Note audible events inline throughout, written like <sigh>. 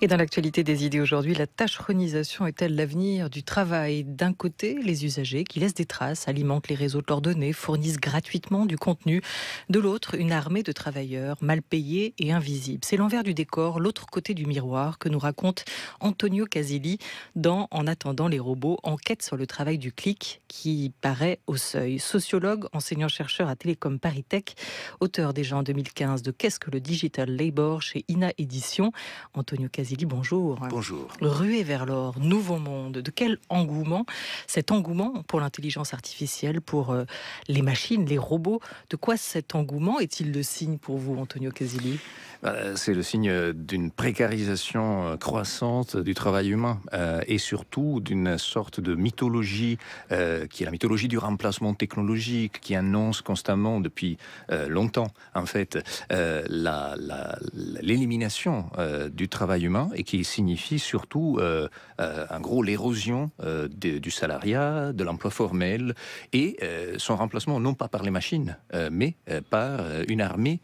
Et dans l'actualité des idées aujourd'hui, la tâcheronisation est-elle l'avenir du travail D'un côté, les usagers qui laissent des traces, alimentent les réseaux de leurs données, fournissent gratuitement du contenu. De l'autre, une armée de travailleurs mal payés et invisibles. C'est l'envers du décor, l'autre côté du miroir que nous raconte Antonio Casilli dans En attendant les robots, enquête sur le travail du clic qui paraît au seuil. Sociologue, enseignant-chercheur à Télécom Paris Tech, auteur déjà en 2015 de Qu'est-ce que le digital labor chez INA Édition. Antonio Casilli Casili, bonjour. Bonjour. Ruée vers l'or, nouveau monde, de quel engouement Cet engouement pour l'intelligence artificielle, pour euh, les machines, les robots, de quoi cet engouement est-il le signe pour vous, Antonio Casili bah, C'est le signe euh, d'une précarisation euh, croissante du travail humain et surtout d'une sorte de mythologie qui est la mythologie du remplacement technologique qui annonce constamment depuis longtemps, en fait, l'élimination du travail humain et qui signifie surtout, euh, euh gros, l'érosion euh, du salariat, de l'emploi formel et euh, son remplacement non pas par les machines, mais par une armée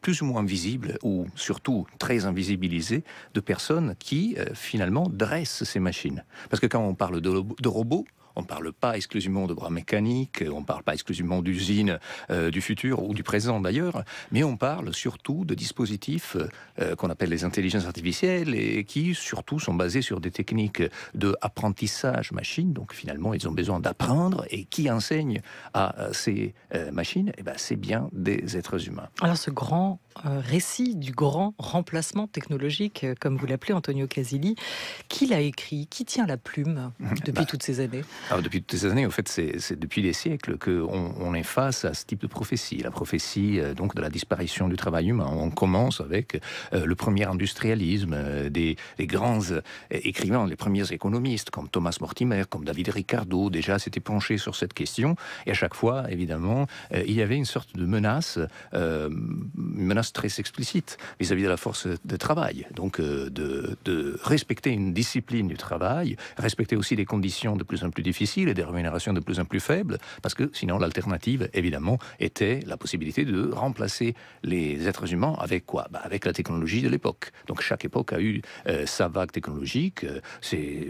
plus ou moins visible ou surtout très invisibilisée de personnes qui finalement dressent ces machines. Parce que quand on parle de, de robots, on ne parle pas exclusivement de bras mécaniques, on ne parle pas exclusivement d'usines euh, du futur ou du présent d'ailleurs, mais on parle surtout de dispositifs euh, euh, qu'on appelle les intelligences artificielles et qui surtout sont basés sur des techniques de apprentissage machine. Donc finalement, ils ont besoin d'apprendre et qui enseigne à ces machines eh ben, C'est bien des êtres humains. Alors ce grand récit du grand remplacement technologique, euh, comme vous l'appelez Antonio Casilli. Qui l'a écrit Qui tient la plume <laughs> bah. depuis toutes ces années Depuis toutes ces années, en fait, c'est depuis des siècles qu'on on est face à ce type de prophétie. La prophétie euh, donc de la disparition du travail humain. On commence avec euh, le premier industrialisme, des, grands écrivains, les premiers économistes comme Thomas Mortimer, comme David Ricardo, déjà s'étaient penchés sur cette question. Et à chaque fois, évidemment, il y avait une sorte de menace, une menace très explicite vis-à-vis de la force de travail. Donc euh, de, respecter une discipline du travail, respecter aussi des conditions de plus en plus difficiles et des rémunérations de plus en plus faibles, parce que sinon l'alternative, évidemment, était la possibilité de remplacer les êtres humains avec quoi bah, Avec la technologie de l'époque. Donc chaque époque a eu euh, sa vague technologique. Euh, c'est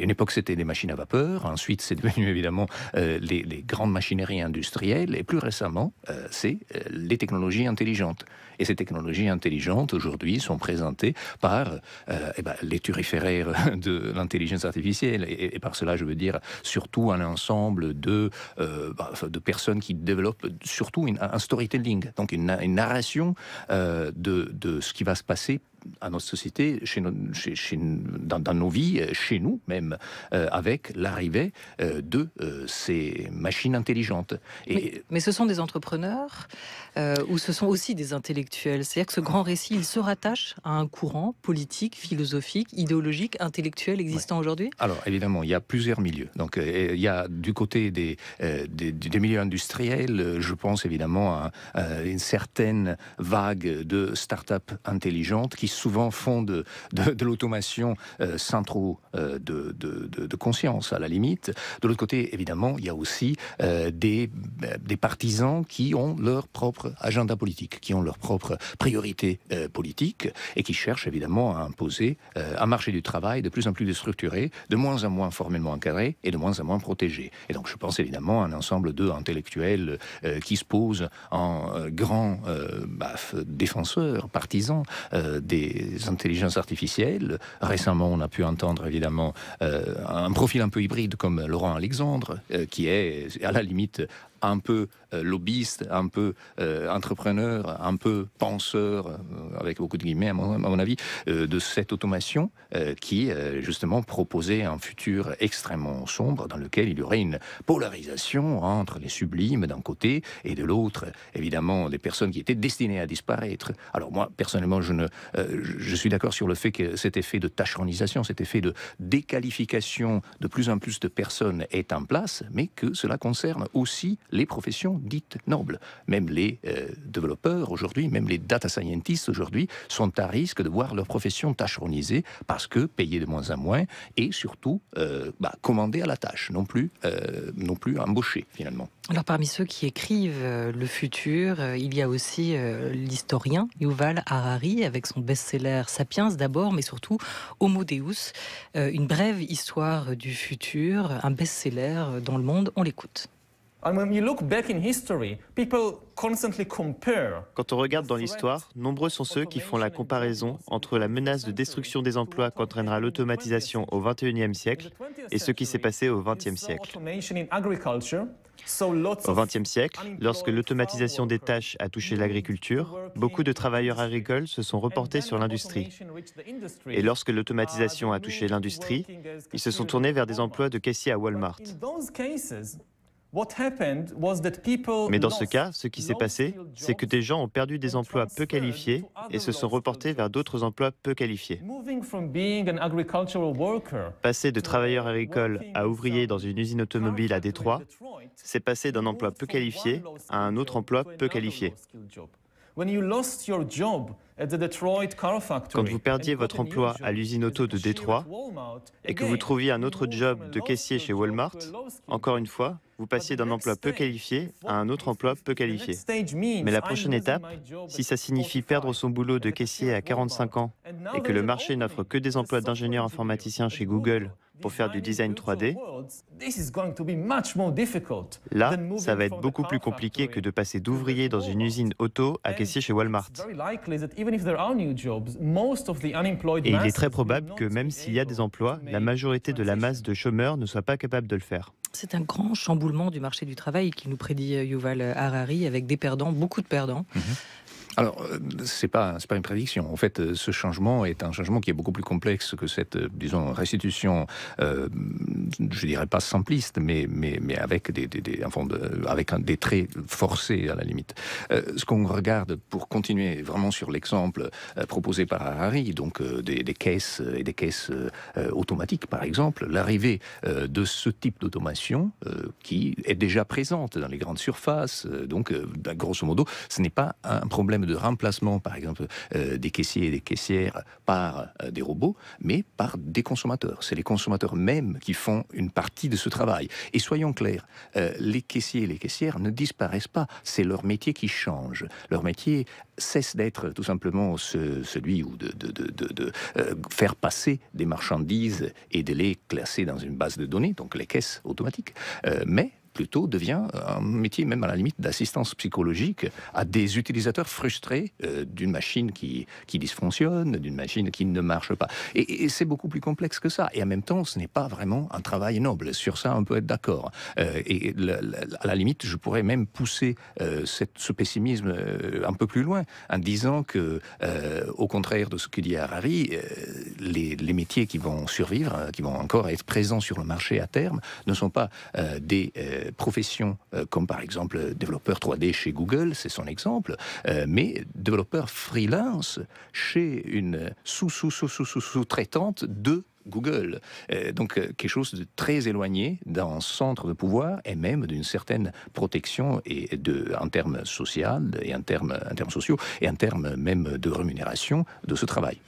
une époque c'était des machines à vapeur, ensuite c'est devenu <laughs> évidemment les, les, grandes machineries industrielles, et plus récemment c'est les technologies intelligentes. Et ces technologies intelligentes, aujourd'hui, sont présentées par euh, eh ben, les turiféraires <laughs> de l'intelligence artificielle. Et, par cela, je veux dire surtout un ensemble de, euh, bah, de personnes qui développent surtout un storytelling, donc une, narration euh, de, de ce qui va se passer à notre société, chez, dans, nos vies, euh, chez nous même, euh, avec l'arrivée euh, de ces machines intelligentes. Mais, ce sont des entrepreneurs ou ce sont aussi des intellectuels. C'est-à-dire que ce grand récit, il se rattache à un courant politique, philosophique, idéologique, intellectuel existant aujourd'hui Alors évidemment, il y a plusieurs milieux. Donc il y a du côté des, des, milieux industriels, je pense évidemment à, une certaine vague de start-up intelligentes qui souvent font de, de, l'automation euh, sans trop euh, de, de, conscience, à la limite. De l'autre côté, évidemment, il y a aussi euh, des, des, partisans qui ont leur propre agenda politique, qui ont leur propre priorité politique et qui cherchent évidemment à imposer un marché du travail de plus en plus déstructuré, de moins en moins formellement encadré et de moins en moins protégé. Et donc, je pense évidemment à un ensemble d'intellectuels qui se posent en grands bah, défenseurs, partisans des intelligences artificielles. Récemment, on a pu entendre évidemment euh, un profil un peu hybride comme Laurent Alexandre, euh, qui est à la limite un peu euh, lobbyiste, un peu euh, entrepreneur, un peu penseur, euh, avec beaucoup de guillemets à mon, avis, de cette automation qui justement proposait un futur extrêmement sombre dans lequel il y aurait une polarisation entre les sublimes d'un côté et de l'autre, évidemment, des personnes qui étaient destinées à disparaître. Alors moi, personnellement, je, ne, je suis d'accord sur le fait que cet effet de tacheronisation cet effet de déqualification de plus en plus de personnes est en place, mais que cela concerne aussi les professions dites nobles. Même les euh, développeurs aujourd'hui, même les data scientists aujourd'hui sont à risque de voir leur profession tacheronisée parce que payer de moins en moins et surtout euh, bah, commander à la tâche, non plus, euh, non plus embauchés finalement. Alors parmi ceux qui écrivent le futur, il y a aussi l'historien Yuval Harari avec son best-seller Sapiens d'abord, mais surtout Homo Deus, une brève histoire du futur, un best-seller dans le monde. On l'écoute. Quand on regarde dans l'histoire, nombreux sont ceux qui font la comparaison entre la menace de destruction des emplois qu'entraînera l'automatisation au XXIe siècle et ce qui s'est passé au XXe siècle. Au XXe siècle, lorsque l'automatisation des tâches a touché l'agriculture, beaucoup de travailleurs agricoles se sont reportés sur l'industrie. Et lorsque l'automatisation a ah, touché l'industrie, ils se sont tournés vers des emplois de caissiers à Walmart. Mais dans ce cas, ce qui s'est passé, c'est que des gens ont perdu des emplois peu qualifiés et se sont reportés vers d'autres emplois peu qualifiés. Passer de travailleur agricole à ouvrier dans une usine automobile à Détroit, c'est passer d'un emploi peu qualifié à un autre emploi peu qualifié. Quand vous perdiez votre emploi à l'usine auto de Détroit et que vous trouviez un autre job de caissier chez Walmart, encore une fois, vous passiez d'un emploi peu qualifié à un autre emploi peu qualifié. Mais la prochaine étape, si ça signifie perdre son boulot de caissier à 45 ans et que le marché n'offre que des emplois d'ingénieur informaticien chez Google pour faire du design 3D, là, ça va être beaucoup plus compliqué que de passer d'ouvrier dans une usine auto à caissier chez Walmart. Et il est très probable que même s'il y a des emplois, la majorité de la masse de chômeurs ne soit pas capable de le faire. C'est un grand chamboulement du marché du travail qui nous prédit euh, Yuval Harari, avec des perdants, beaucoup de perdants. Mhm. Alors, euh, c'est pas pas une prédiction. En fait, euh, ce changement est un changement qui est beaucoup plus complexe que cette, euh, disons, restitution, je dirais pas simpliste, mais mais mais avec des, des, avec traits forcés à la limite. ce qu'on regarde pour continuer vraiment sur l'exemple proposé par Harari, donc des, des, caisses et des caisses automatiques, par exemple, l'arrivée de ce type d'automation qui est déjà présente dans les grandes surfaces. donc, bah, grosso modo, ce n'est pas un problème de remplacement, par exemple, euh, des caissiers et des caissières par euh, des robots, mais par des consommateurs. C'est les consommateurs mêmes qui font une partie de ce travail. Et soyons clairs, euh, les caissiers et les caissières ne disparaissent pas. C'est leur métier qui change. Leur métier cesse d'être tout simplement celui de, de, de faire passer des marchandises et de les classer dans une base de données, donc les caisses automatiques. mais plutôt devient un métier même à la limite d'assistance psychologique à des utilisateurs frustrés euh, d'une machine qui, qui dysfonctionne, d'une machine qui ne marche pas. Et, c'est beaucoup plus complexe que ça. Et en même temps, ce n'est pas vraiment un travail noble. Sur ça, on peut être d'accord. Euh, et à la limite, je pourrais même pousser euh, cette, ce pessimisme un peu plus loin en disant que, au contraire de ce qu'il dit Harari, les, métiers qui vont survivre, qui vont encore être présents sur le marché à terme, ne sont pas des profession euh, comme par exemple développeur 3D chez Google, c'est son exemple, euh, mais développeur freelance chez une sous-sous-sous-sous-sous-traitante de Google. Euh, donc quelque chose de très éloigné d'un centre de pouvoir et même d'une certaine protection et de, en termes social et en termes, en termes sociaux et en termes même de rémunération de ce travail.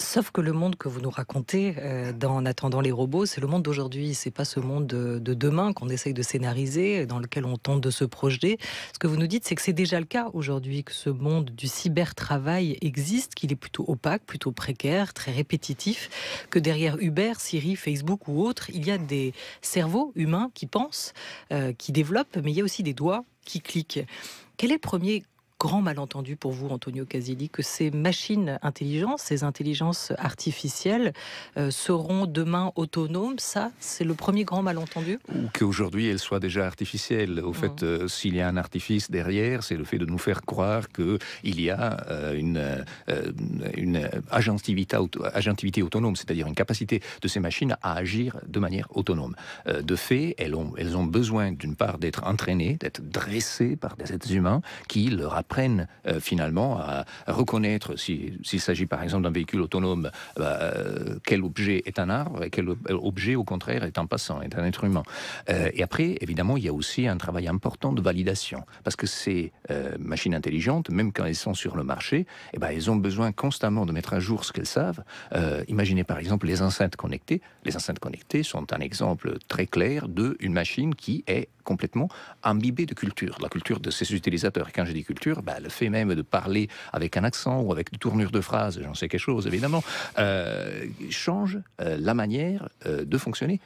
Sauf que le monde que vous nous racontez euh, dans En attendant les robots, c'est le monde d'aujourd'hui. C'est pas ce monde de, demain qu'on essaye de scénariser, dans lequel on tente de se projeter. Ce que vous nous dites, c'est que c'est déjà le cas aujourd'hui, que ce monde du cyber-travail existe, qu'il est plutôt opaque, plutôt précaire, très répétitif, que derrière Uber, Siri, Facebook ou autres, il y a des cerveaux humains qui pensent, euh, qui développent, mais il y a aussi des doigts qui cliquent. Quel est le premier grand malentendu pour vous, Antonio Casilli, que ces machines intelligentes, ces intelligences artificielles, euh, seront demain autonomes Ça, c'est le premier grand malentendu Ou qu'aujourd'hui, elles soient déjà artificielles. Au fait, mmh. euh, s'il y a un artifice derrière, c'est le fait de nous faire croire que il y a euh, une, une agentivité, auto agentivité autonome, c'est-à-dire une capacité de ces machines à agir de manière autonome. de fait, elles ont, elles ont besoin, d'une part, d'être entraînées, d'être dressées par des êtres humains qui leur apprennent euh, finalement à, reconnaître, s'il s'agit par exemple d'un véhicule autonome, bah, euh, quel objet est un arbre et quel euh, objet au contraire est un passant, est un être humain. et après, évidemment, il y a aussi un travail important de validation, parce que ces machines intelligentes, même quand elles sont sur le marché, eh ben, elles ont besoin constamment de mettre à jour ce qu'elles savent. imaginez par exemple les enceintes connectées. Les enceintes connectées sont un exemple très clair d'une machine qui est complètement imbibé de culture, la culture de ses utilisateurs. Et quand je dis culture, bah, le fait même de parler avec un accent ou avec une tournure de phrase, j'en sais quelque chose évidemment, euh, change euh, la manière euh, de fonctionner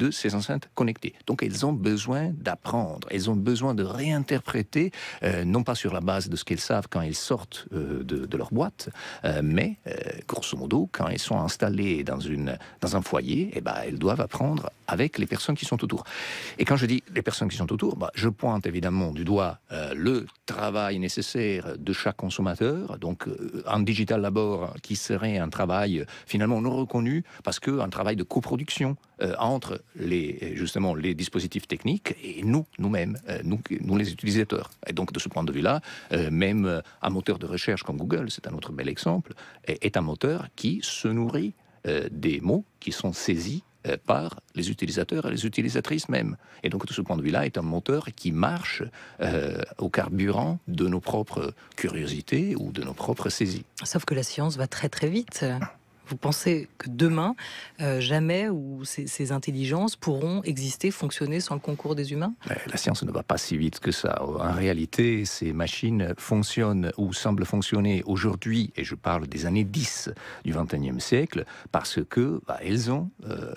de ces enceintes connectées. Donc elles ont besoin d'apprendre, elles ont besoin de réinterpréter, non pas sur la base de ce qu'elles savent quand elles sortent de, leur boîte, mais grosso modo, quand elles sont installées dans, une, dans un foyer, et eh ben, elles doivent apprendre avec les personnes qui sont autour. Et quand je dis les personnes qui sont autour, bah, je pointe évidemment du doigt euh, le travail nécessaire de chaque consommateur, donc un euh, digital labor hein, qui serait un travail euh, finalement non reconnu parce qu'un travail de coproduction entre les, justement les dispositifs techniques et nous, nous-mêmes, nous, les utilisateurs. Et donc de ce point de vue-là, même un moteur de recherche comme Google, c'est un autre bel exemple, est un moteur qui se nourrit des mots qui sont saisis euh, par les utilisateurs et les utilisatrices même. Et donc, tout ce point de vue-là, est un moteur qui marche euh, au carburant de nos propres curiosités ou de nos propres saisies. Sauf que la science va très très vite. Vous pensez que demain, euh, jamais ou ces, intelligences pourront exister, fonctionner sans le concours des humains La science ne va pas si vite que ça. En réalité, ces machines fonctionnent ou semblent fonctionner aujourd'hui, et je parle des années 10 du 21 siècle, parce que bah, elles ont euh,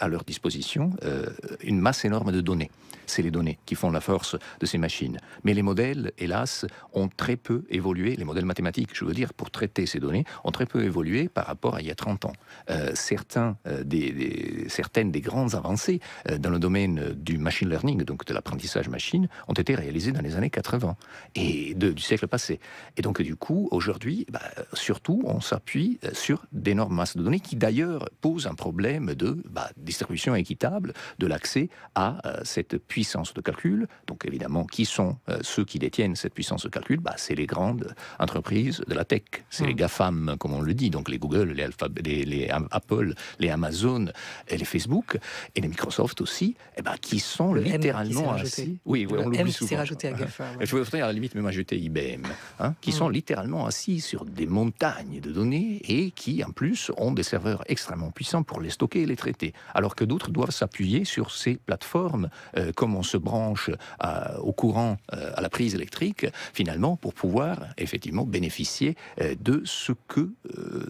à, leur disposition euh, une masse énorme de données. C'est les données qui font la force de ces machines. Mais les modèles, hélas, ont très peu évolué, les modèles mathématiques, je veux dire, pour traiter ces données, ont très peu évolué par rapport à il y a 30 ans. Euh, certains, euh, des, certaines des grandes avancées euh, dans le domaine du machine learning, donc de l'apprentissage machine, ont été réalisées dans les années 80 et du siècle passé. Et donc, du coup, aujourd'hui, bah, surtout, on s'appuie sur d'énormes masses de données qui, d'ailleurs, posent un problème de bah, distribution équitable de l'accès à cette puissance de calcul. Donc, évidemment, qui sont ceux qui détiennent cette puissance de calcul bah, C'est les grandes entreprises de la tech. C'est les mmh. GAFAM, comme on le dit, donc les Google, les les, Apple, les Amazon et les Facebook et les Microsoft aussi, eh ben, qui sont littéralement assis. Oui, on l'oublie souvent. Rajouté à GAFA, à la limite même ajouter IBM, hein, qui mm. sont littéralement assis sur des montagnes de données et qui en plus ont des serveurs extrêmement puissants pour les stocker et les traiter, alors que d'autres doivent s'appuyer sur ces plateformes, euh, comme on se branche euh, au courant, euh, à la prise électrique, finalement, pour pouvoir effectivement bénéficier de ce que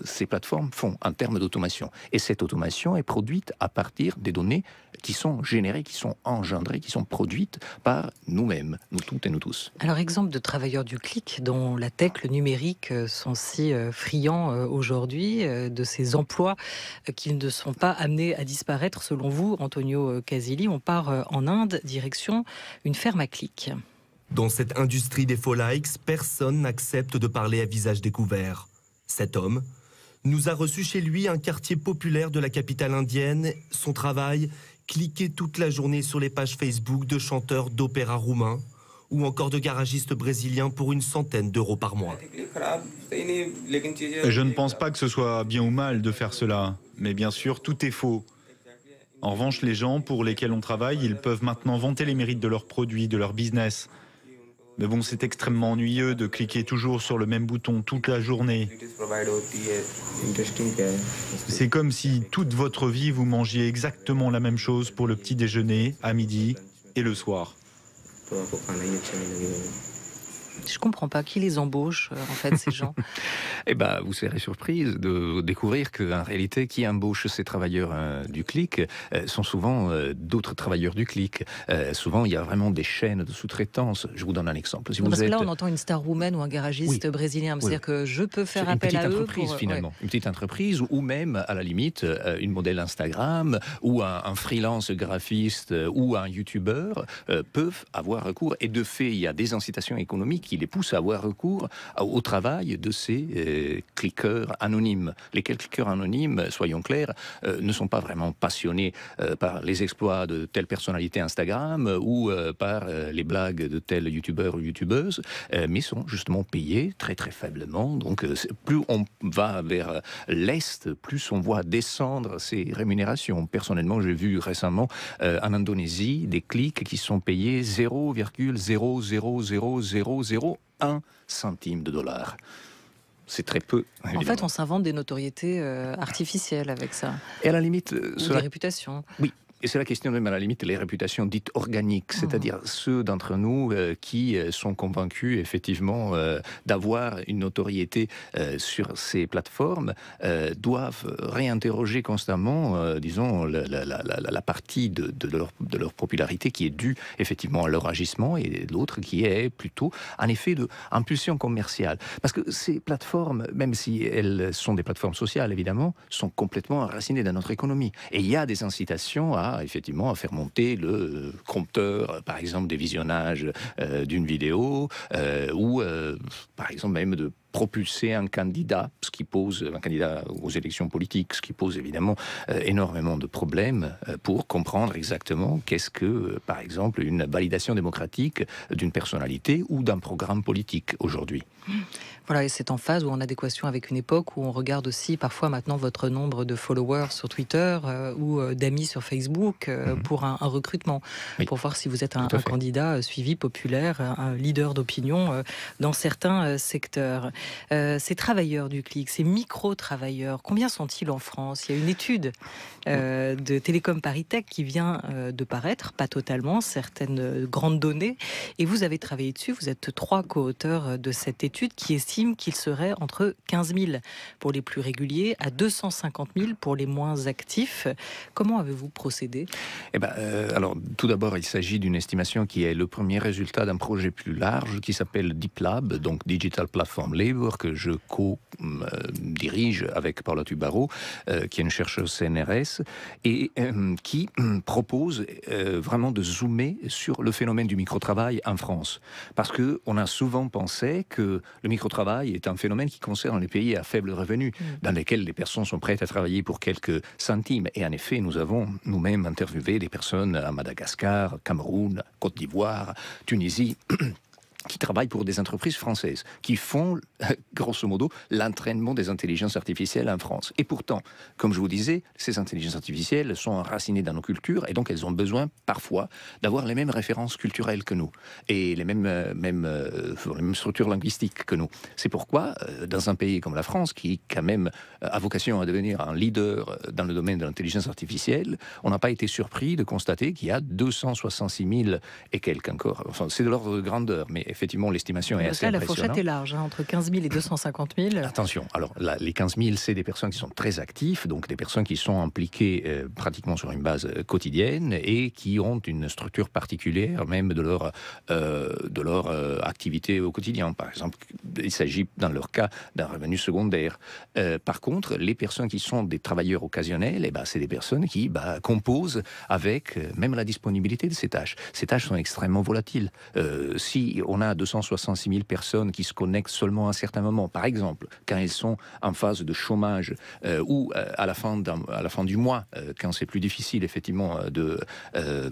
ces plateformes font en termes d'automation. Et cette automation est produite à partir des données qui sont générées, qui sont engendrées, qui sont produites par nous-mêmes, nous toutes et nous tous. Alors, exemple de travailleurs du clic dont la tech, le numérique euh, sont si euh, friands euh, aujourd'hui, de ces emplois qui ne sont pas amenés à disparaître, selon vous, Antonio Casilli. On part en Inde, direction une ferme à clic. Dans cette industrie des faux likes, personne n'accepte de parler à visage découvert. Cet homme, nous a reçu chez lui, un quartier populaire de la capitale indienne. Son travail, cliquer toute la journée sur les pages Facebook de chanteurs d'opéra roumains ou encore de garagistes brésiliens pour une centaine d'euros par mois. Je ne pense pas que ce soit bien ou mal de faire cela, mais bien sûr, tout est faux. En revanche, les gens pour lesquels on travaille, ils peuvent maintenant vanter les mérites de leurs produits, de leur business. Mais bon, c'est extrêmement ennuyeux de cliquer toujours sur le même bouton toute la journée. C'est comme si toute votre vie, vous mangiez exactement la même chose pour le petit déjeuner, à midi et le soir. Je comprends pas qui les embauche, euh, en fait, ces gens. <laughs> Eh ben, vous serez surprise de découvrir qu'en réalité, qui embauche ces travailleurs euh, du clic euh, sont souvent euh, d'autres travailleurs du clic. souvent, il y a vraiment des chaînes de sous-traitance. Je vous donne un exemple. Parce que là, on entend une star woman ou un garagiste brésilien. me C'est-à-dire que je peux faire appel à eux. Une petite entreprise, finalement. Une petite entreprise ou même, à la limite, une modèle Instagram ou un, freelance graphiste ou un youtubeur peuvent avoir recours. Et de fait, il y a des incitations économiques qui les poussent à avoir recours au, au travail de ces cliqueurs anonymes. Les cliqueurs anonymes, soyons clairs, euh, ne sont pas vraiment passionnés euh, par les exploits de telle personnalité Instagram euh, ou par les blagues de tel youtubeur ou youtubeuse, mais sont justement payés très très faiblement. Donc plus on va vers l'Est, plus on voit descendre ces rémunérations. Personnellement, j'ai vu récemment en Indonésie des clics qui sont payés 0,0000001 centime de dollar c'est très peu. En fait, on s'invente des notoriétés euh, artificielles avec ça. Et à la limite, euh, Ou des réputations. Oui, et c'est la question même à la limite les réputations dites organiques, mmh. c'est-à-dire ceux d'entre nous euh, qui euh, sont convaincus effectivement euh, d'avoir une notoriété sur ces plateformes doivent réinterroger constamment, disons, la, partie de, de, leur, popularité qui est due effectivement à leur agissement et l'autre qui est plutôt un effet de impulsion commerciale. Parce que ces plateformes, même si elles sont des plateformes sociales évidemment, sont complètement enracinées dans notre économie. Et il y a des incitations à effectivement à faire monter le compteur, euh, euh, par exemple, des visionnages euh, d'une vidéo, ou par exemple même de propulser un candidat, ce qui pose un candidat aux élections politiques, ce qui pose évidemment euh, énormément de problèmes euh, pour comprendre exactement qu'est-ce que, euh, par exemple, une validation démocratique d'une personnalité ou d'un programme politique aujourd'hui. Voilà, et c'est en phase ou en adéquation avec une époque où on regarde aussi parfois maintenant votre nombre de followers sur Twitter ou d'amis sur Facebook mhm. pour un, recrutement, pour voir si vous êtes un candidat suivi, populaire, un leader d'opinion dans certains secteurs. Euh, ces travailleurs du CLIC, ces micro-travailleurs, combien sont-ils en France Il y a une étude euh, de Télécom Paris qui vient euh, de paraître, pas totalement, certaines grandes données. Et vous avez travaillé dessus, vous êtes trois co-auteurs de cette étude qui estime qu'il serait entre 15 000 pour les plus réguliers à 250 000 pour les moins actifs. Comment avez-vous procédé eh ben, Alors, tout d'abord, il s'agit d'une estimation qui est le premier résultat d'un projet plus large qui s'appelle DeepLab, donc Digital Platform Lab que je co-dirige avec Paula Tubaro, euh, qui est une chercheuse CNRS, et euh, qui euh, propose vraiment de zoomer sur le phénomène du micro-travail en France. Parce qu'on a souvent pensé que le micro-travail est un phénomène qui concerne les pays à faible revenu, mm. dans lesquels les personnes sont prêtes à travailler pour quelques centimes. Et en effet, nous avons nous-mêmes interviewé des personnes à Madagascar, Cameroun, Côte d'Ivoire, Tunisie qui travaillent pour des entreprises françaises, qui font, euh, grosso modo, l'entraînement des intelligences artificielles en France. Et pourtant, comme je vous disais, ces intelligences artificielles sont enracinées dans nos cultures, et donc elles ont besoin, parfois, d'avoir les mêmes références culturelles que nous, et les mêmes, euh, euh, mêmes, structures linguistiques que nous. C'est pourquoi, dans un pays comme la France, qui quand même a vocation à devenir un leader dans le domaine de l'intelligence artificielle, on n'a pas été surpris de constater qu'il y a 266 000 et quelques encore. Enfin, c'est de l'ordre de grandeur, mais effectivement, l'estimation est assez là, La fourchette est large, hein, entre 15 000 et 250 000. Attention, alors les 15 000, c'est des personnes qui sont très actives, donc des personnes qui sont impliquées euh, pratiquement sur une base euh, quotidienne et qui ont une structure particulière même de leur, euh, de leur activité au quotidien. Par exemple, il s'agit dans leur cas d'un revenu secondaire. par contre, les personnes qui sont des travailleurs occasionnels, et eh ben, c'est des personnes qui bah, composent avec même la disponibilité de ces tâches. Ces tâches sont extrêmement volatiles. si on a 266 000 personnes qui se connectent seulement à un certain moment, par exemple, quand elles sont en phase de chômage euh, ou euh, à, la fin à la fin du mois, euh, quand c'est plus difficile effectivement de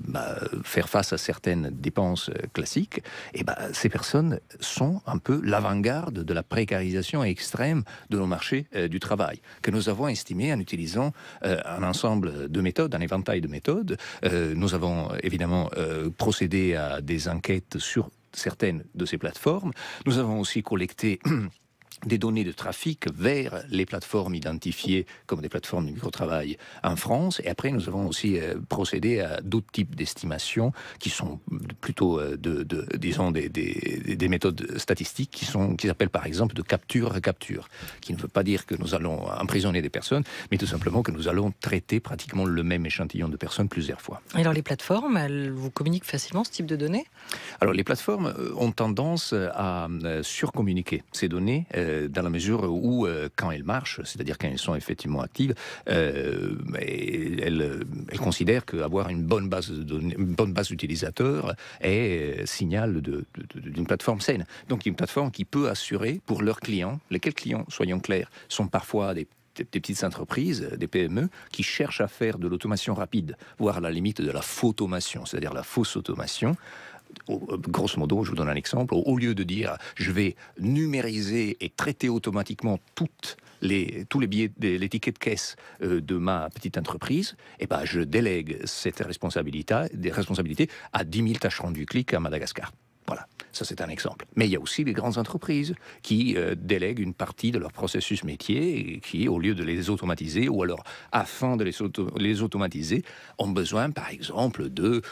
bah, faire face à certaines dépenses classiques, et eh bah, ces personnes sont un peu l'avant-garde de la précarisation extrême de nos marchés du travail, que nous avons estimé en utilisant un ensemble de méthodes, un éventail de méthodes. nous avons évidemment procédé à des enquêtes sur certaines de ces plateformes. Nous avons aussi collecté <clears throat> des données de trafic vers les plateformes identifiées comme des plateformes de micro-travail en France. Et après, nous avons aussi euh, procédé à d'autres types d'estimations qui sont plutôt, euh, de, disons, des, des, méthodes statistiques qui sont, qui s'appellent par exemple de capture-recapture, qui ne veut pas dire que nous allons emprisonner des personnes, mais tout simplement que nous allons traiter pratiquement le même échantillon de personnes plusieurs fois. Et alors les plateformes, elles vous communiquent facilement ce type de données Alors les plateformes euh, ont tendance à surcommuniquer ces données. Euh, dans la mesure où, euh, quand elles marchent, c'est-à-dire quand elles sont effectivement actives, euh, elles, considèrent qu'avoir une bonne base d'utilisateurs est signal d'une plateforme saine. Donc une plateforme qui peut assurer pour leurs clients, lesquels clients, soyons clairs, sont parfois des petites entreprises, des PME, qui cherchent à faire de l'automation rapide, voire à la limite de la automation, c'est-à-dire la fausse automation, euh, grosso modo, je vous donne un exemple, au lieu de dire je vais numériser et traiter automatiquement toutes les, tous les billets, les tickets de caisse euh, de ma petite entreprise, et eh ben, je délègue cette responsabilité, des responsabilités à 10 000 tâches du clic à Madagascar. Voilà, ça c'est un exemple. Mais il y a aussi les grandes entreprises qui euh, délèguent une partie de leur processus métier et qui, au lieu de les automatiser ou alors afin de les, les automatiser, ont besoin par exemple de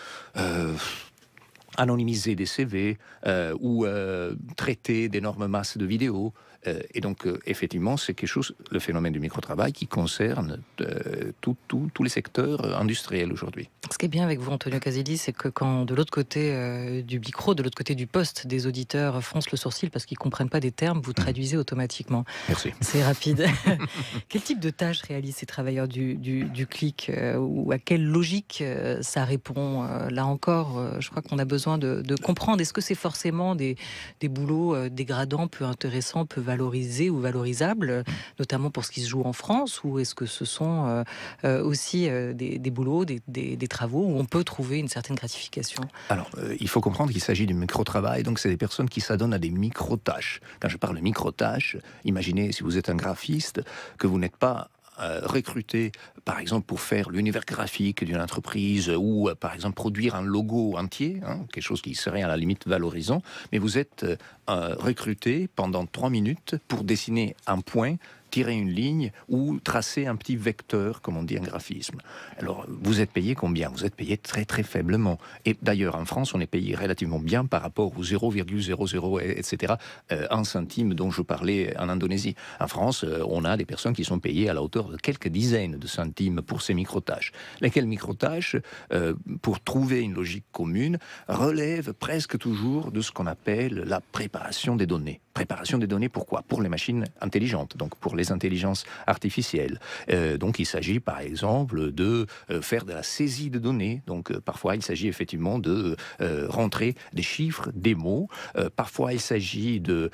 anonymiser des CV euh, ou euh, traiter d'énormes masses de vidéos euh, et donc, euh, effectivement, c'est quelque chose, le phénomène du micro-travail, qui concerne euh, tous les secteurs industriels aujourd'hui. Ce qui est bien avec vous, Antonio Caselli, c'est que quand de l'autre côté du micro, de l'autre côté du poste, des auditeurs froncent le sourcil parce qu'ils ne comprennent pas des termes, vous mmh. traduisez automatiquement. Merci. <laughs> C'est rapide. <laughs> quel type de tâches réalisent ces travailleurs du, du, clic Ou à quelle logique ça répond Là encore, je crois qu'on a besoin de, comprendre. Est-ce que c'est forcément des, des boulots dégradants, peu intéressants, peu valables valorisés ou valorisables, notamment pour ce qui se joue en France, ou est-ce que ce sont euh, euh, aussi euh, des, boulots, des, des, travaux où on peut trouver une certaine gratification Alors, il faut comprendre qu'il s'agit du micro-travail, donc c'est des personnes qui s'adonnent à des micro-tâches. Quand je parle de micro-tâches, imaginez si vous êtes un graphiste, que vous n'êtes pas euh, recruté par exemple, pour faire l'univers graphique d'une entreprise ou, euh, par exemple, produire un logo entier, hein, quelque chose qui serait à la limite valorisant, mais vous êtes euh, recruté pendant trois minutes pour dessiner un point tirer une ligne ou tracer un petit vecteur, comme on dit, un graphisme. Alors, vous êtes payé combien Vous êtes payé très très faiblement. Et d'ailleurs, en France, on est payé relativement bien par rapport aux 0,00, etc., un centime dont je parlais en Indonésie. En France, euh, on a des personnes qui sont payées à la hauteur de quelques dizaines de centimes pour ces microtâches. Lesquelles micro tâches euh, pour trouver une logique commune, relèvent presque toujours de ce qu'on appelle la préparation des données. Préparation des données, pourquoi Pour les machines intelligentes, donc pour les intelligences artificielles. Euh, donc il s'agit par exemple de euh, faire de la saisie de données. Donc euh, parfois il s'agit effectivement de rentrer des chiffres, des mots. parfois il s'agit de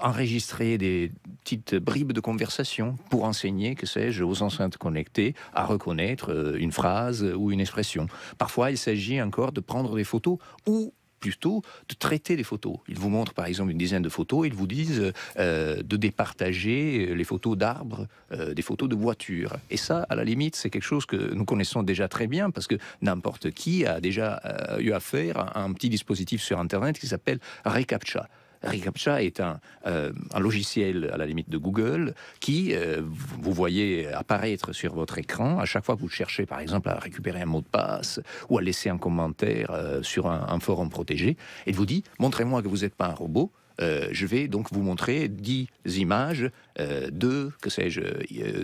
enregistrer des petites bribes de conversation pour enseigner, que sais-je, aux enceintes connectées à reconnaître une phrase ou une expression. Parfois il s'agit encore de prendre des photos ou plutôt de traiter les photos. Ils vous montrent par exemple une dizaine de photos, ils vous disent euh, de départager euh, les photos d'arbres, euh, des photos de voitures. Et ça, à la limite, c'est quelque chose que nous connaissons déjà très bien parce que n'importe qui a déjà eu affaire à un petit dispositif sur Internet qui s'appelle ReCAPTCHA. ReCAPTCHA est euh, un, logiciel à la limite de Google qui, euh, vous voyez apparaître sur votre écran à chaque fois que vous cherchez par exemple à récupérer un mot de passe ou à laisser un commentaire euh, sur un, forum protégé, et vous dit montrez-moi que vous n'êtes pas un robot. je vais donc vous montrer 10 images de, que sais-je,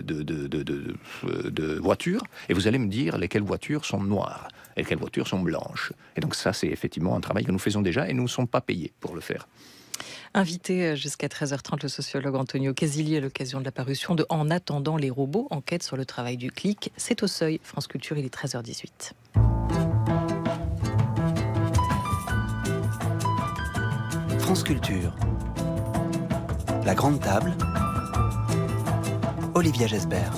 de, de, de, de voitures, et vous allez me dire lesquelles voitures sont noires et quelles voitures sont blanches. Et donc ça, c'est effectivement un travail que nous faisons déjà et nous ne sommes pas payés pour le faire. Invité euh, jusqu'à 13h30, le sociologue Antonio Casilli à l'occasion de la parution de En attendant les robots, enquête sur le travail du clic. C'est au seuil, France Culture, il est 13h18. France Culture. La grande table. Olivia Gesbert.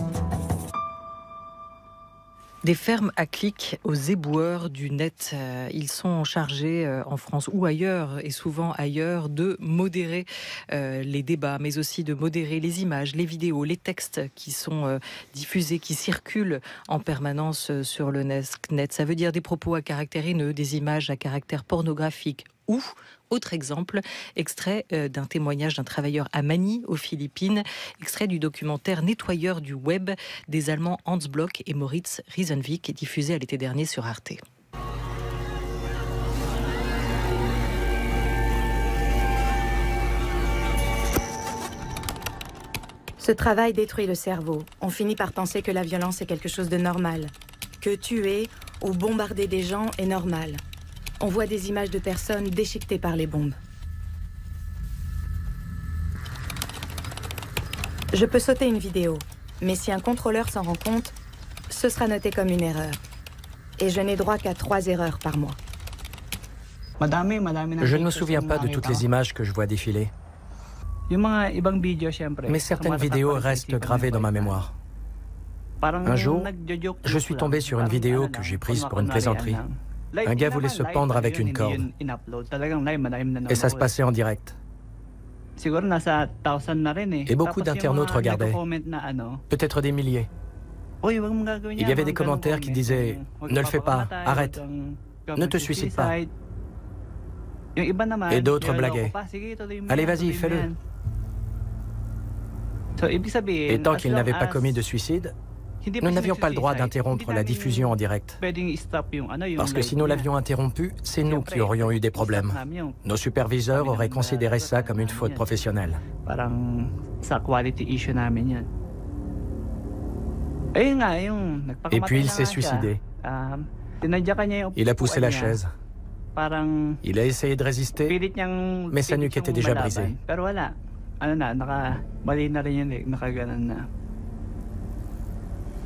Des fermes à clic aux éboueurs du net. Euh, ils sont chargés euh, en France ou ailleurs, et souvent ailleurs, de modérer euh, les débats, mais aussi de modérer les images, les vidéos, les textes qui sont diffusés, qui circulent en permanence sur le net. Ça veut dire des propos à caractère haineux, des images à caractère pornographique, ou, autre exemple, extrait euh, d'un témoignage d'un travailleur à Mani, aux Philippines, extrait du documentaire Nettoyeur du web des Allemands Hans Block et Moritz Riesenvik diffusé à l'été dernier sur Arte. Ce travail détruit le cerveau. On finit par penser que la violence est quelque chose de normal, que tuer ou bombarder des gens est normal. On voit des images de personnes déchiquetées par les bombes. Je peux sauter une vidéo, mais si un contrôleur s'en rend compte, ce sera noté comme une erreur. Et je n'ai droit qu'à trois erreurs par mois. Je ne me souviens pas de toutes les images que je vois défiler. Mais certaines vidéos restent gravées dans ma mémoire. Un jour, je suis tombé sur une vidéo que j'ai prise pour une plaisanterie. Un gars voulait se pendre avec une corde. Et ça se passait en direct. Et beaucoup d'internautes regardaient. Peut-être des milliers. Il y avait des commentaires qui disaient ⁇ Ne le fais pas, arrête, ne te suicide pas ⁇ Et d'autres blaguaient ⁇ Allez, vas-y, fais-le ⁇ Et tant qu'il n'avait pas commis de suicide, nous n'avions pas le droit d'interrompre la diffusion en direct. Parce que si nous l'avions interrompu, c'est nous qui aurions eu des problèmes. Nos superviseurs auraient considéré uh, ça comme une faute professionnelle. Et puis il s'est suicidé. Um, il a poussé la chaise. Il a essayé de résister, mais sa nuque était déjà brisée.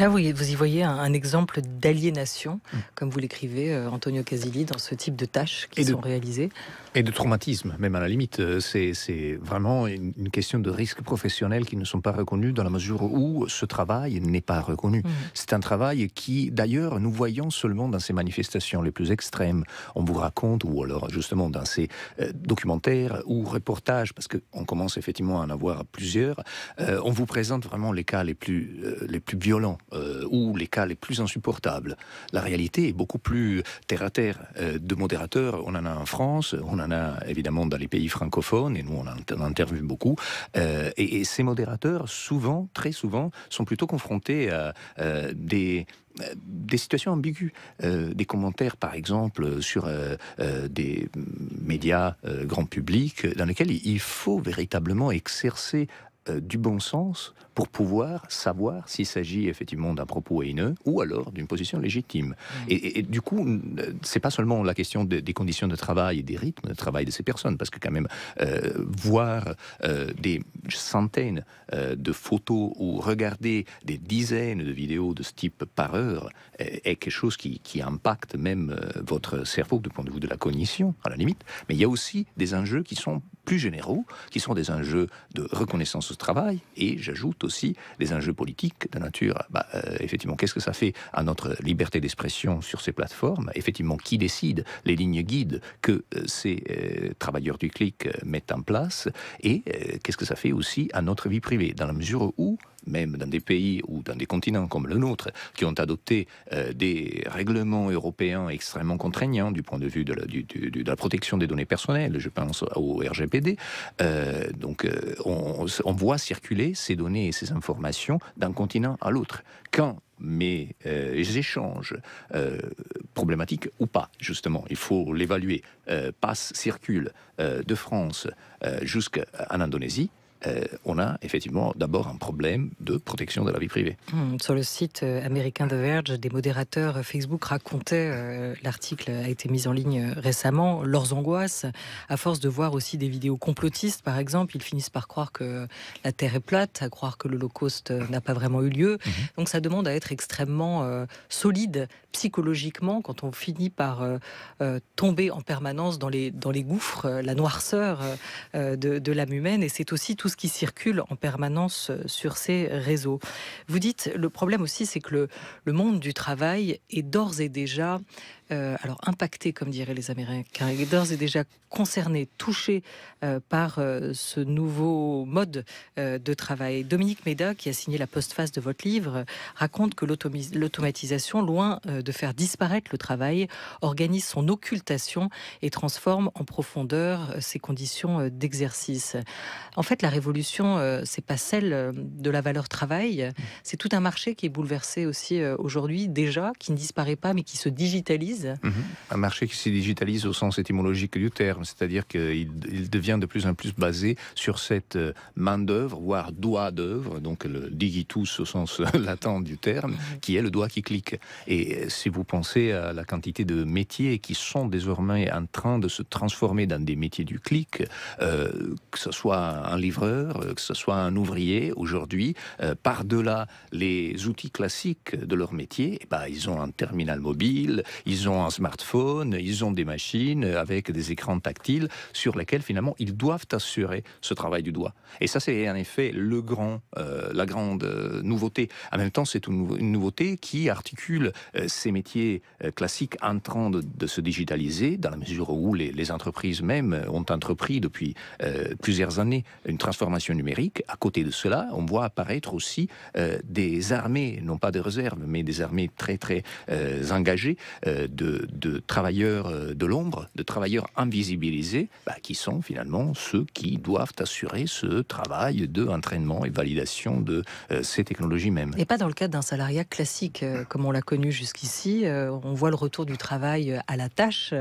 Là, vous, y voyez un, exemple d'aliénation, mm. comme vous l'écrivez, euh, Antonio Casilli, dans ce type de tâches qui sont réalisées. Et de traumatisme, même à la limite. Euh, c'est vraiment une, question de risques professionnels qui ne sont pas reconnus dans la mesure où ce travail n'est pas reconnu. Mm. C'est un travail qui, d'ailleurs, nous voyons seulement dans ces manifestations les plus extrêmes. On vous raconte, ou alors justement dans ces euh, documentaires ou reportages, parce qu'on commence effectivement à en avoir plusieurs, on vous présente vraiment les cas les plus, les plus violents euh, ou les cas les plus insupportables. La réalité est beaucoup plus terre-à-terre euh, de modérateurs. On en a en France, on en a évidemment dans les pays francophones, et nous on en interviewe beaucoup. Euh, et, ces modérateurs, souvent, très souvent, sont plutôt confrontés à des situations ambiguës, des commentaires par exemple sur des médias grand public dans lesquels il faut véritablement exercer du bon sens pour pouvoir savoir s'il s'agit effectivement d'un propos haineux ou alors d'une position légitime. Mm. Et, du coup, c'est pas seulement la question des conditions de travail et des rythmes de travail de ces personnes, parce que quand même, euh, voir euh, des centaines euh, de photos ou regarder des dizaines de vidéos de ce type par heure est quelque chose qui, qui impacte même votre cerveau du point de vue de la cognition, à la limite. Mais il y a aussi des enjeux qui sont plus généraux, qui sont des enjeux de reconnaissance au travail, et j'ajoute aussi des enjeux politiques de nature. Bah, euh, effectivement, qu'est-ce que ça fait à notre liberté d'expression sur ces plateformes Effectivement, qui décide les lignes guides que euh, ces euh, travailleurs du clic mettent en place Et qu'est-ce que ça fait aussi à notre vie privée Dans la mesure où même dans des pays ou dans des continents comme le nôtre, qui ont adopté euh, des règlements européens extrêmement contraignants du point de vue de la, protection des données personnelles, je pense au RGPD, euh, donc euh, on, voit circuler ces données et ces informations d'un continent à l'autre. Quand mes les échanges problématiques ou pas, justement, il faut l'évaluer, passent, passe, de France jusqu'en Indonésie, euh, on a effectivement d'abord un problème de protection de la vie privée. Hmm, sur le site euh, américain The Verge, des modérateurs euh, Facebook racontaient, l'article a été mis en ligne récemment, leurs angoisses à force de voir aussi des vidéos complotistes, par exemple. Ils finissent par croire que la Terre est plate, à croire que l'Holocauste n'a pas vraiment eu lieu. Mhm. Donc ça demande à être extrêmement solide psychologiquement, quand on finit par euh, euh, tomber en permanence dans les, dans les gouffres, euh, la noirceur de, l'âme humaine, et c'est aussi tout ce qui circule en permanence sur ces réseaux. Vous dites, le problème aussi, c'est que le, le monde du travail est d'ores et déjà euh, alors impacté, comme diraient les Américains, et d'ores et déjà concerné, touché euh, par euh, ce nouveau mode de travail. Dominique Méda, qui a signé la postface de votre livre, raconte que l'automatisation, loin de faire disparaître le travail, organise son occultation et transforme en profondeur ses conditions d'exercice. En fait, la révolution, c'est pas celle de la valeur travail, mmh. c'est tout un marché qui est bouleversé aussi aujourd'hui déjà, qui ne disparaît pas, mais qui se digitalise Mhm. Un marché qui se digitalise au sens étymologique du terme, c'est-à-dire qu'il devient de plus en plus basé sur cette euh, main-d'œuvre, voire doigt d'œuvre, donc le digitus au sens euh, <laughs> latin du terme, qui est le doigt qui clique. Et euh, si vous pensez à la quantité de métiers qui sont désormais en train de se transformer dans des métiers du clic, que ce soit un livreur, que ce soit un ouvrier, aujourd'hui, par-delà les outils classiques de leur métier, eh ben, ils ont un terminal mobile, ils ils ont un smartphone, ils ont des machines avec des écrans tactiles sur lesquels finalement ils doivent assurer ce travail du doigt. Et ça, c'est en effet le grand, euh, la grande euh, nouveauté. En même temps, c'est une, nouveauté qui articule euh, ces métiers classiques en train de, se digitaliser dans la mesure où les, les entreprises même ont entrepris depuis plusieurs années une transformation numérique. À côté de cela, on voit apparaître aussi des armées, non pas des réserves, mais des armées très très engagées de, travailleurs euh, de l'ombre, de travailleurs invisibilisés, bah, qui sont finalement ceux qui doivent assurer ce travail de entraînement et validation de euh, ces technologies même. Et pas dans le cadre d'un salariat classique, euh, comme on l'a connu jusqu'ici. on voit le retour du travail à la tâche,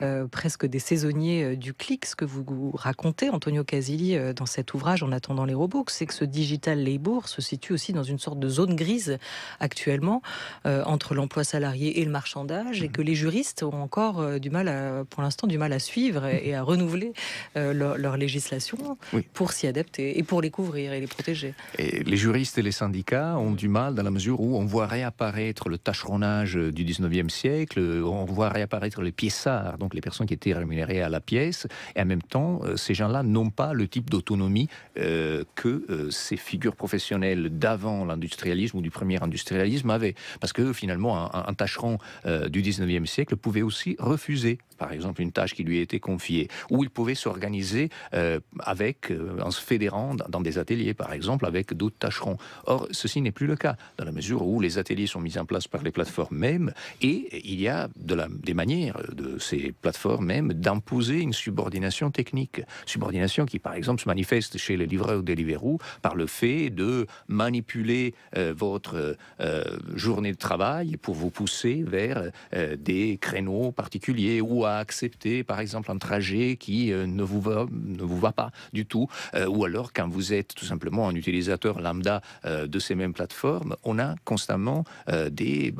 mhm. presque des saisonniers du clic, ce que vous racontez, Antonio Casilli, dans cet ouvrage En attendant les robots, c'est que ce digital labor se situe aussi dans une sorte de zone grise actuellement entre l'emploi salarié et le marchandage, et que les juristes ont encore euh, du mal, pour l'instant, du mal à suivre et, à renouveler euh, leur, législation pour s'y adapter et pour les couvrir et les protéger. Et les juristes et les syndicats ont du mal dans la mesure où on voit réapparaître le tacheronnage du 19e siècle, on voit réapparaître les piessards, donc les personnes qui étaient rémunérées à la pièce, et en même temps, euh, ces gens-là n'ont pas le type d'autonomie que ces figures professionnelles d'avant l'industrialisme ou du premier industrialisme avaient. Parce que finalement, un, tacheron tâcheron du 19e XIXe siècle, pouvait aussi refuser, par exemple, une tâche qui lui était confiée, ou il pouvait s'organiser euh, avec, euh, en se fédérant dans des ateliers, par exemple, avec d'autres tâcherons. Or, ceci n'est plus le cas, dans la mesure où les ateliers sont mis en place par les plateformes mêmes, et il y a de la, des manières de ces plateformes mêmes d'imposer une subordination technique. Subordination qui, par exemple, se manifeste chez les livreurs Deliveroo par le fait de manipuler euh, votre journée de travail pour vous pousser vers des créneaux particuliers ou à accepter, par exemple, un trajet qui euh, ne vous va, ne vous va pas du tout, euh, ou alors quand vous êtes tout simplement un utilisateur lambda euh, de ces mêmes plateformes, on a constamment bah, des,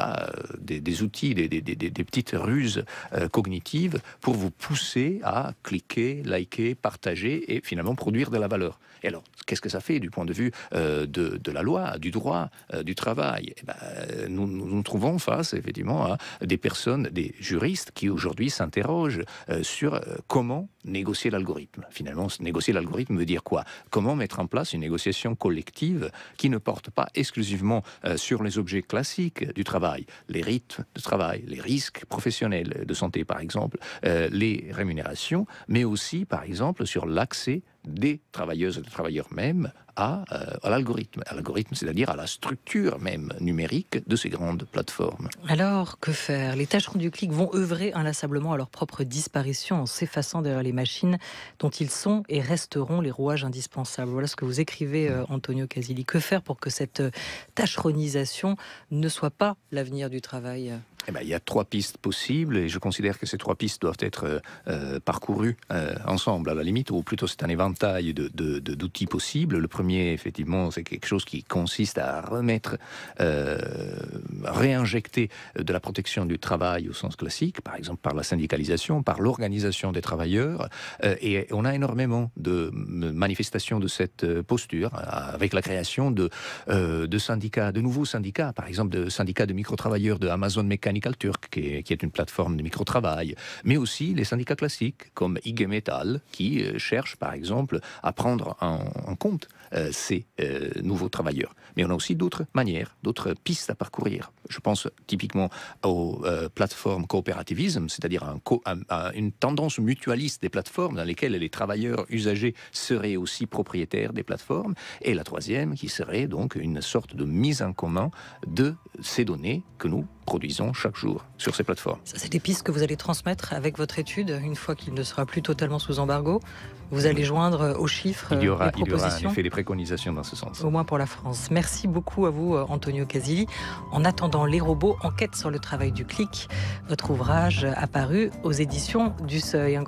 des, outils, des, des, des petites ruses cognitives pour vous pousser à cliquer, liker, partager et finalement produire de la valeur. Et alors, qu'est-ce que ça fait du point de vue de, de, la loi, du droit, du travail eh ben, nous, nous, nous trouvons face effectivement à des personnes des juristes qui aujourd'hui s'interrogent euh, sur euh, comment négocier l'algorithme. Finalement, négocier l'algorithme veut dire quoi Comment mettre en place une négociation collective qui ne porte pas exclusivement euh, sur les objets classiques du travail, les rythmes de travail, les risques professionnels de santé par exemple, les rémunérations, mais aussi par exemple sur l'accès des travailleuses et des travailleurs même à, euh, l'algorithme, l'algorithme, c'est-à-dire à la structure même numérique de ces grandes plateformes. Alors, que faire Les tâcherons du clic vont œuvrer inlassablement à leur propre disparition en s'effaçant derrière les machines dont ils sont et resteront les rouages indispensables. Voilà ce que vous écrivez, euh, Antonio Casilli. Que faire pour que cette euh, tâcheronisation ne soit pas l'avenir du travail eh ben, il y a trois pistes possibles et je considère que ces trois pistes doivent être euh, euh, parcourues euh, ensemble, à la limite, ou plutôt c'est un éventail d'outils de, de, possibles. Le premier, effectivement, c'est quelque chose qui consiste à remettre, réinjecter de la protection du travail au sens classique, par exemple par la syndicalisation, par l'organisation des travailleurs. et on a énormément de manifestations de cette posture avec la création de, de syndicats, de nouveaux syndicats, par exemple de syndicats de micro-travailleurs de Amazon Mécanique turc qui est, une plateforme de micro-travail, mais aussi les syndicats classiques comme IG Metal, qui euh, cherchent par exemple à prendre en, compte euh, ces euh, nouveaux travailleurs. Mais on a aussi d'autres manières, d'autres pistes à parcourir. Je pense typiquement aux plateformes coopérativisme, c'est-à-dire à une tendance mutualiste des plateformes dans lesquelles les travailleurs usagers seraient aussi propriétaires des plateformes. Et la troisième, qui serait donc une sorte de mise en commun de ces données que nous produisons chaque jour sur ces plateformes. c'est des pistes que vous allez transmettre avec votre étude une fois qu'il ne sera plus totalement sous embargo. Vous allez joindre aux chiffres il y aura, propositions. des préconisations dans ce sens. Au moins pour la France. Merci beaucoup à vous, euh, Antonio Casilli. En attendant, les robots enquête sur le travail du clic. Votre ouvrage apparu aux éditions du Seuil.